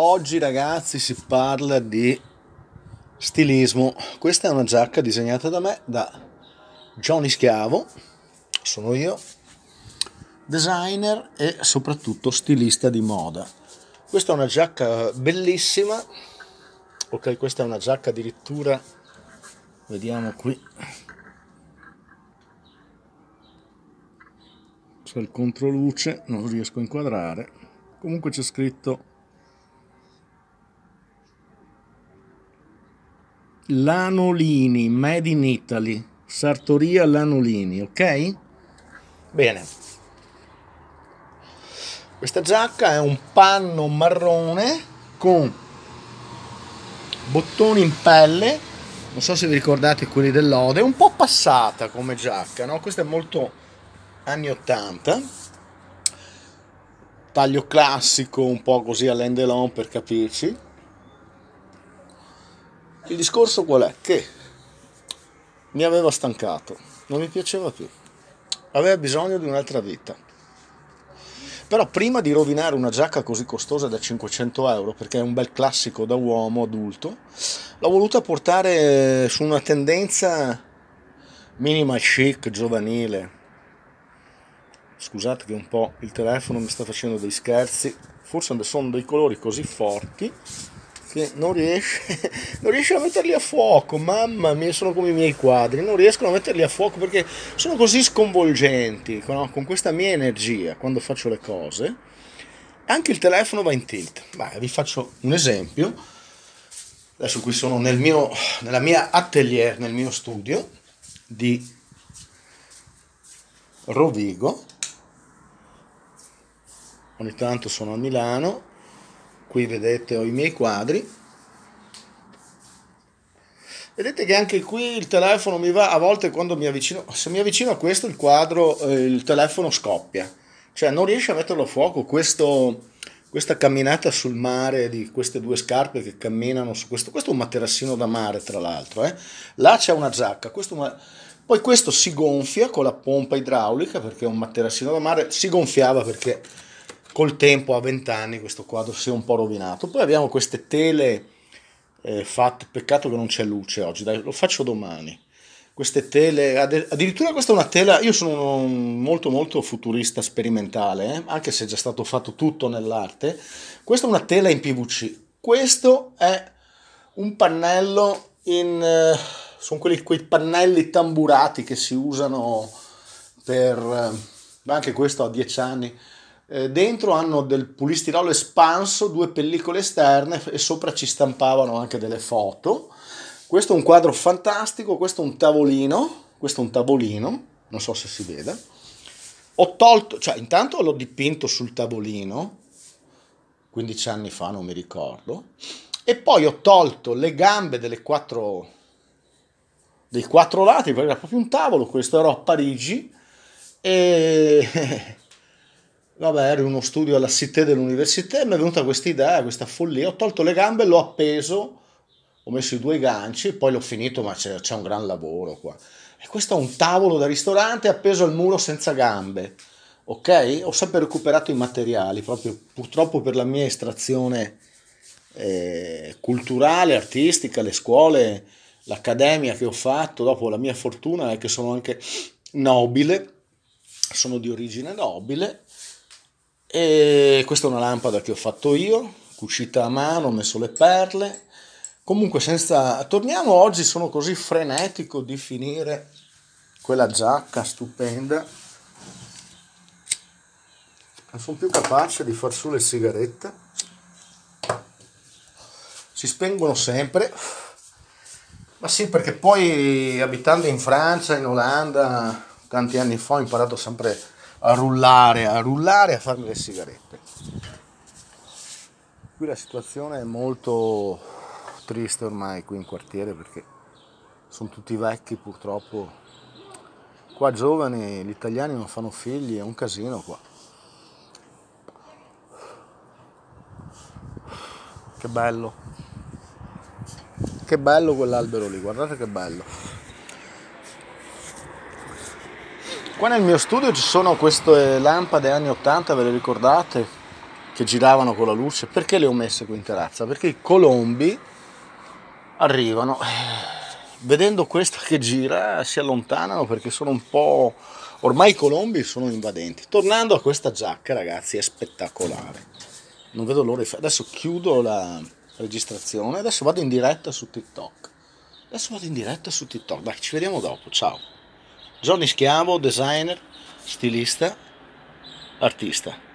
Oggi ragazzi si parla di stilismo. Questa è una giacca disegnata da me, da Johnny Schiavo, sono io, designer e soprattutto stilista di moda. Questa è una giacca bellissima, ok questa è una giacca addirittura, vediamo qui, c'è il controluce, non riesco a inquadrare, comunque c'è scritto Lanolini, Made in Italy, Sartoria Lanolini, ok? Bene. Questa giacca è un panno marrone con bottoni in pelle, non so se vi ricordate quelli dell'Ode, è un po' passata come giacca, no? Questa è molto anni 80, taglio classico, un po' così all'endelon per capirci, il discorso qual è? Che mi aveva stancato, non mi piaceva più, aveva bisogno di un'altra vita. Però prima di rovinare una giacca così costosa da 500 euro, perché è un bel classico da uomo adulto, l'ho voluta portare su una tendenza minimal chic, giovanile. Scusate che un po' il telefono mi sta facendo dei scherzi, forse sono dei colori così forti che non riesce, non riescono a metterli a fuoco, mamma mia, sono come i miei quadri, non riescono a metterli a fuoco perché sono così sconvolgenti, no? con questa mia energia quando faccio le cose, anche il telefono va in tilt. Beh, vi faccio un esempio, adesso qui sono nel mio, nella mia atelier, nel mio studio di Rovigo, ogni tanto sono a Milano qui vedete ho i miei quadri vedete che anche qui il telefono mi va a volte quando mi avvicino se mi avvicino a questo il quadro eh, il telefono scoppia cioè non riesce a metterlo a fuoco questo, questa camminata sul mare di queste due scarpe che camminano su questo questo è un materassino da mare tra l'altro eh. là c'è una giacca questo ma... poi questo si gonfia con la pompa idraulica perché è un materassino da mare si gonfiava perché col tempo a 20 anni questo quadro si è un po' rovinato. Poi abbiamo queste tele eh, fatte, peccato che non c'è luce oggi, dai, lo faccio domani. Queste tele, addirittura questa è una tela, io sono molto molto futurista sperimentale, eh, anche se è già stato fatto tutto nell'arte, questa è una tela in PVC, questo è un pannello in... Eh, sono quelli, quei pannelli tamburati che si usano per... Eh, anche questo a 10 anni, eh, dentro hanno del polistirolo espanso, due pellicole esterne e sopra ci stampavano anche delle foto. Questo è un quadro fantastico, questo è un tavolino, questo è un tavolino, non so se si vede. Ho tolto, cioè intanto l'ho dipinto sul tavolino, 15 anni fa non mi ricordo, e poi ho tolto le gambe delle quattro, dei quattro lati, perché era proprio un tavolo, questo era a Parigi, e Vabbè, ero in uno studio alla Cité dell'università e mi è venuta questa idea, questa follia. Ho tolto le gambe, l'ho appeso, ho messo i due ganci, poi l'ho finito, ma c'è, c'è un gran lavoro qua. E questo è un tavolo da ristorante appeso al muro senza gambe. Ok? Ho sempre recuperato i materiali, proprio purtroppo per la mia estrazione eh, culturale, artistica, le scuole, l'accademia che ho fatto. Dopo la mia fortuna è che sono anche nobile, sono di origine nobile e questa è una lampada che ho fatto io, cucita a mano, ho messo le perle. Comunque senza... Torniamo oggi, sono così frenetico di finire quella giacca stupenda. Non sono più capace di far su le sigarette. Si spengono sempre. Ma sì, perché poi abitando in Francia, in Olanda, tanti anni fa ho imparato sempre a a rullare, a rullare, a farmi le sigarette. Qui la situazione è molto triste ormai qui in quartiere perché sono tutti vecchi purtroppo. Qua giovani, gli italiani non fanno figli, è un casino qua. Che bello. Che bello quell'albero lì, guardate che bello. Qua nel mio studio ci sono queste lampade anni 80, ve le ricordate? Che giravano con la luce. Perché le ho messe qui in terrazza? Perché i colombi arrivano, eh, vedendo questa che gira, si allontanano perché sono un po'... Ormai i colombi sono invadenti. Tornando a questa giacca, ragazzi, è spettacolare. Non vedo l'ora di fare. Adesso chiudo la registrazione. Adesso vado in diretta su TikTok. Adesso vado in diretta su TikTok. Dai, ci vediamo dopo. Ciao. Johnny Schiavo, designer, stilista, artista.